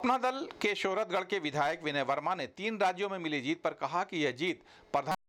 अपना दल के शोहरतगढ़ के विधायक विनय वर्मा ने तीन राज्यों में मिली जीत पर कहा कि यह जीत प्रधान